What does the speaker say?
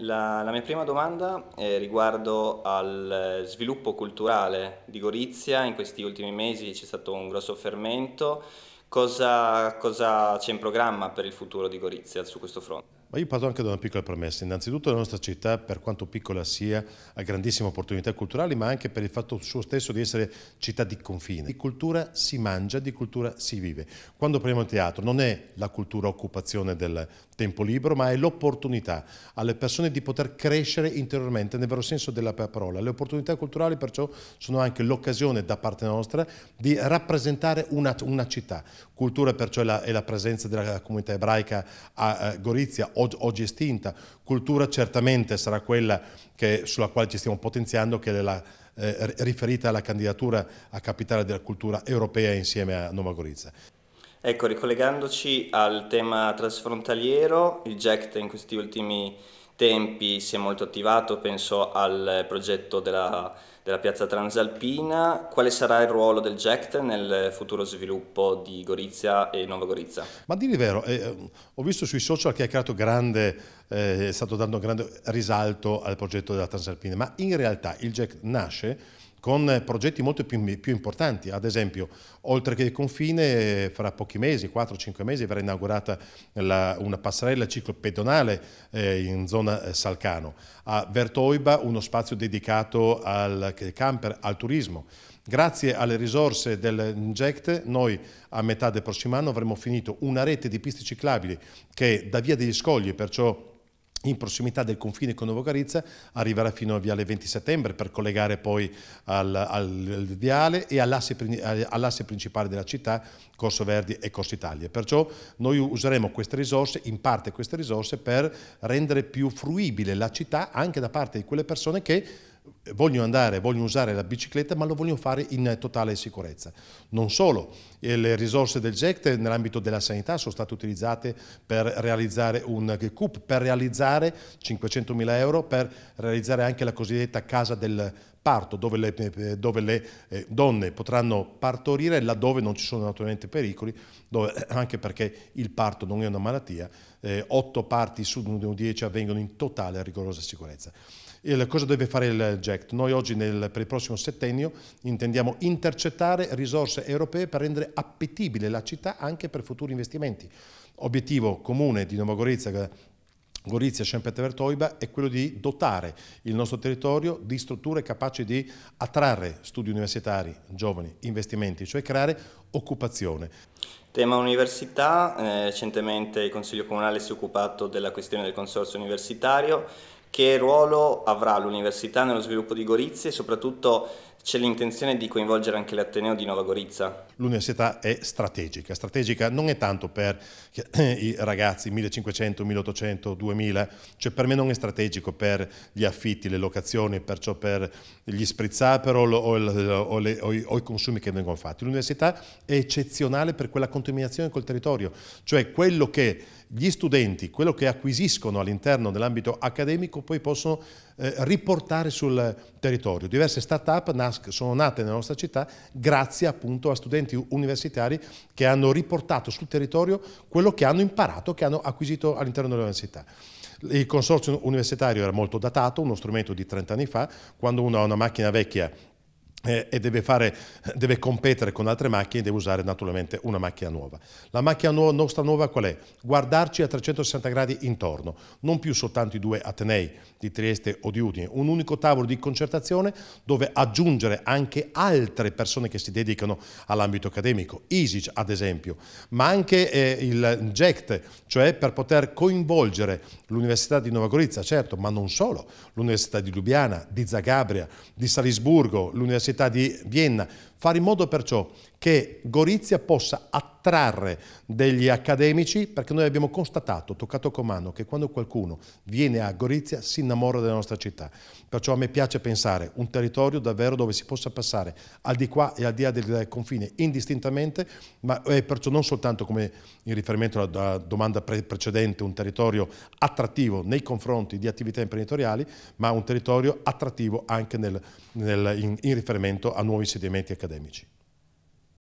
La, la, mia prima domanda è eh, riguardo al eh, sviluppo culturale di Gorizia. In questi ultimi mesi c'è stato un grosso fermento. Cosa, cosa c'è in programma per il futuro di Gorizia su questo fronte? Ma io parto anche da una piccola premessa. Innanzitutto la nostra città, per quanto piccola sia, ha grandissime opportunità culturali, ma anche per il fatto suo stesso di essere città di confine. Di cultura si mangia, di cultura si vive. Quando parliamo di teatro non è la cultura occupazione del tempo libero, ma è l'opportunità alle persone di poter crescere interiormente, nel vero senso della parola. Le opportunità culturali perciò sono anche l'occasione da parte nostra di rappresentare una, una città. Cultura perciò è la, è la presenza della comunità ebraica a, a eh, Gorizia oggi estinta. Cultura certamente sarà quella che, sulla quale ci stiamo potenziando, che è la, eh, riferita alla candidatura a capitale della cultura europea insieme a Nova Gorizia. Ecco, ricollegandoci al tema trasfrontaliero, il GECT in questi ultimi anni tempi si è molto attivato, penso al progetto della, della piazza transalpina. Quale sarà il ruolo del GECT nel futuro sviluppo di Gorizia e Nuova Gorizia? Ma a dire vero, eh, ho visto sui social che è, grande, eh, è stato dato grande risalto al progetto della transalpina, ma in realtà il GECT nasce con progetti molto più, più, importanti. Ad esempio, oltre che il confine, fra pochi mesi, 4-5 mesi, verrà inaugurata la, una passerella ciclopedonale eh, in zona eh, Salcano. A Vertoiba uno spazio dedicato al camper, al turismo. Grazie alle risorse dell'Inject noi a metà del prossimo anno avremo finito una rete di piste ciclabili che da Via degli Scogli, perciò in prossimità del confine con Novo Novocarizza arriverà fino al viale 20 settembre per collegare poi al, al, al viale e all'asse eh, all principale della città, Corso Verdi e Corso Italia. Perciò noi useremo queste risorse, in parte queste risorse, per rendere più fruibile la città anche da parte di quelle persone che voglio andare, voglio usare la bicicletta, ma lo voglio fare in totale sicurezza. Non solo, eh, le risorse del GECT nell'ambito della sanità sono state utilizzate per realizzare un CUP, per realizzare 500 mila euro, per realizzare anche la cosiddetta casa del parto, dove le, eh, dove le eh, donne potranno partorire laddove non ci sono naturalmente pericoli, dove, anche perché il parto non è una malattia, 8 parti su 10 avvengono in totale rigorosa sicurezza. Il, cosa deve fare il GECT? Noi oggi nel, per il prossimo settennio intendiamo intercettare risorse europee per rendere appetibile la città anche per futuri investimenti. Obiettivo comune di Nuova Gorizia eh, Gorizia, Sciampetta e Vertoiba è quello di dotare il nostro territorio di strutture capaci di attrarre studi universitari, giovani, investimenti, cioè creare occupazione. Tema università, eh, recentemente il Consiglio Comunale si è occupato della questione del consorzio universitario, che ruolo avrà l'università nello sviluppo di Gorizia e soprattutto c'è l'intenzione di coinvolgere anche l'Ateneo di Nova Gorizia? L'università è strategica, strategica non è tanto per eh, i ragazzi 1500, 1800, 2000, cioè per me non è strategico per gli affitti, le locazioni, perciò per gli sprizzapero o, il, o, o, i, o i consumi che vengono fatti. L'università è eccezionale per quella contaminazione col territorio, cioè quello che gli studenti, quello che acquisiscono all'interno dell'ambito accademico poi possono eh, riportare sul territorio. Diverse start-up sono nate nella nostra città grazie appunto a studenti universitari che hanno riportato sul territorio quello che hanno imparato, che hanno acquisito all'interno dell'università. Il consorzio universitario era molto datato, uno strumento di 30 anni fa, quando uno ha una macchina vecchia e deve, fare, deve, competere con altre macchine, deve usare naturalmente una macchina nuova. La macchina nuova, nostra nuova qual è? Guardarci a 360 gradi intorno, non più soltanto i due Atenei di Trieste o di Udine, un unico tavolo di concertazione dove aggiungere anche altre persone che si dedicano all'ambito accademico, ISIC ad esempio, ma anche eh, il GECT, cioè per poter coinvolgere l'Università di Nova Gorizia, certo, ma non solo, l'Università di Lubiana, di Zagabria, di Salisburgo, l'Università società di Vienna fare in modo perciò che Gorizia possa attrarre degli accademici, perché noi abbiamo constatato, toccato con mano, che quando qualcuno viene a Gorizia si innamora della nostra città. Perciò a me piace pensare un territorio davvero dove si possa passare al di qua e al di là del confine indistintamente, ma è eh, perciò non soltanto come in riferimento alla domanda pre precedente, un territorio attrattivo nei confronti di attività imprenditoriali, ma un territorio attrattivo anche nel, nel, in, in riferimento a nuovi insediamenti accademici accademici.